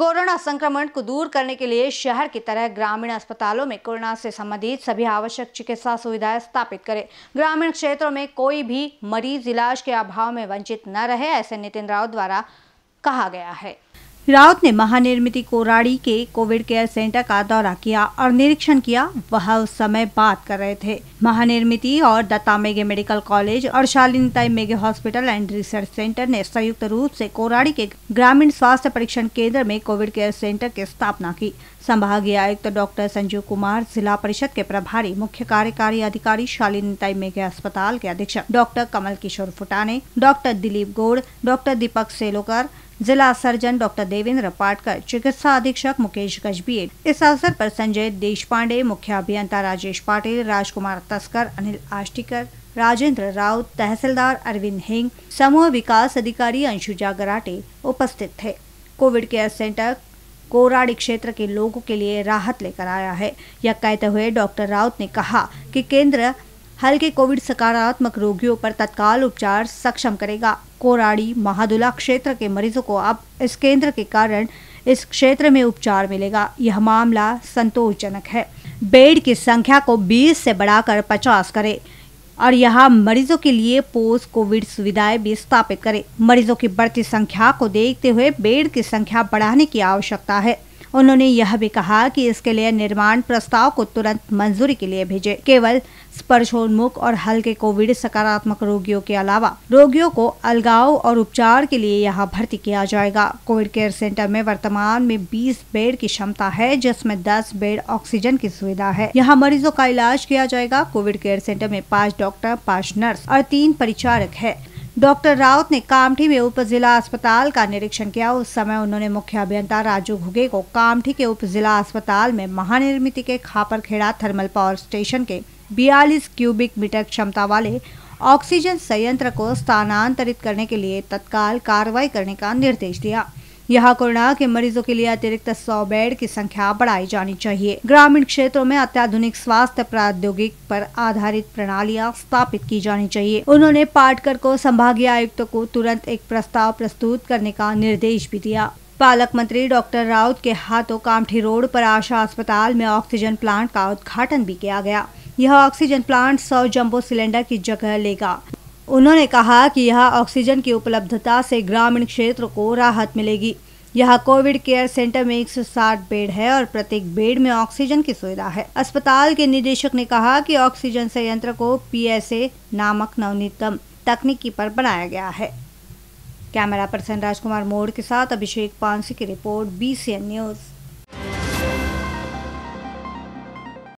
corona संक्रमण को दूर करने के लिए शहर की तरह ग्रामीण अस्पतालों में कोरोना से संबंधित सभी आवश्यक चिकित्सा सुविधाएं स्थापित करें ग्रामीण क्षेत्रों में कोई भी मरीज इलाज के अभाव में वंचित न रहे ऐसे नितिन राव द्वारा कहा गया है राउत ने महानिर्मित कोराड़ी के कोविड केयर सेंटर का दौरा किया और निरीक्षण किया वह उस समय बात कर रहे थे महानिर्मित और दत्ता मेघे मेडिकल कॉलेज और Shalinitai Meghe hospital and research centre ने संयुक्त रूप से कोराड़ी के ग्रामीण स्वास्थ्य परीक्षण केंद्र में कोविड केयर सेंटर की स्थापना की संभागीय आयुक्त तो डॉक्टर संजीव कुमार जिला परिषद के प्रभारी मुख्य कार्यकारी अधिकारी शालीनताई मेघे अस्पताल के अधीक्षक doctor Kamal Kishor Futane doctor Dilip Gode doctor दीपक सेलोकर जिला सर्जन डॉक्टर देवेंद्र पाटकर चिकित्सा अधीक्षक मुकेश गजबीर इस अवसर पर संजय देश पांडे मुख्य अभियंता राजेश पाटिल राजकुमार तस्कर अनिल आष्टिकर राजेंद्र राउत तहसीलदार अरविंद हिंग समूह विकास अधिकारी अंशु जागराटे उपस्थित थे कोविड केयर सेंटर कोराड़ी क्षेत्र के लोगों के लिए राहत लेकर आया है यह कहते हुए डॉक्टर राउत ने कहा कि केंद्र हल्के कोविड सकारात्मक रोगियों पर तत्काल उपचार सक्षम करेगा कोराड़ी महादुला क्षेत्र के मरीजों को अब इस केंद्र के कारण इस क्षेत्र में उपचार मिलेगा यह मामला संतोषजनक है बेड की संख्या को 20 से बढ़ाकर 50 करें और यहाँ मरीजों के लिए पोस्ट कोविड सुविधाएं भी स्थापित करें मरीजों की बढ़ती संख्या को देखते हुए बेड की संख्या बढ़ाने की आवश्यकता है उन्होंने यह भी कहा कि इसके लिए निर्माण प्रस्ताव को तुरंत मंजूरी के लिए भेजे केवल स्पर्शोन्मुख और हल्के कोविड सकारात्मक रोगियों के अलावा रोगियों को अलगाव और उपचार के लिए यहाँ भर्ती किया जाएगा कोविड केयर सेंटर में वर्तमान में 20 बेड की क्षमता है जिसमें 10 बेड ऑक्सीजन की सुविधा है यहाँ मरीजों का इलाज किया जाएगा कोविड केयर सेंटर में पाँच डॉक्टर पाँच नर्स और तीन परिचारक है डॉक्टर राउत ने कामठी में उप जिला अस्पताल का निरीक्षण किया उस समय उन्होंने मुख्य अभियंता राजू घुगे को कामठी के उप जिला अस्पताल में महानिर्मित के खापरखेड़ा थर्मल पावर स्टेशन के बयालीस क्यूबिक मीटर क्षमता वाले ऑक्सीजन संयंत्र को स्थानांतरित करने के लिए तत्काल कार्रवाई करने का निर्देश दिया यहाँ कोरोना के मरीजों के लिए अतिरिक्त सौ बेड की संख्या बढ़ाई जानी चाहिए ग्रामीण क्षेत्रों में अत्याधुनिक स्वास्थ्य प्रौद्योगिक पर आधारित प्रणालियां स्थापित की जानी चाहिए उन्होंने पाटकर को संभागीय आयुक्त को तुरंत एक प्रस्ताव प्रस्तुत करने का निर्देश भी दिया पालक मंत्री डॉक्टर राउत के हाथों कामठी रोड पर आशा अस्पताल में ऑक्सीजन प्लांट का उद्घाटन भी किया गया यह ऑक्सीजन प्लांट सौ जंबो सिलेंडर की जगह लेगा उन्होंने कहा कि यह ऑक्सीजन की उपलब्धता से ग्रामीण क्षेत्र को राहत मिलेगी यह कोविड केयर सेंटर में 160 बेड है और प्रत्येक बेड में ऑक्सीजन की सुविधा है अस्पताल के निदेशक ने कहा कि ऑक्सीजन संयंत्र को पीएसए नामक नवनीतम तकनीकी पर बनाया गया है कैमरा पर्सन राजकुमार मोड़ के साथ अभिषेक पांसी की रिपोर्ट बी न्यूज़